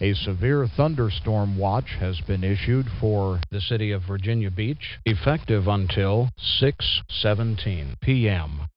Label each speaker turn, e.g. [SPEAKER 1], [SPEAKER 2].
[SPEAKER 1] A severe thunderstorm watch has been issued for the city of Virginia Beach, effective until 6:17 p.m.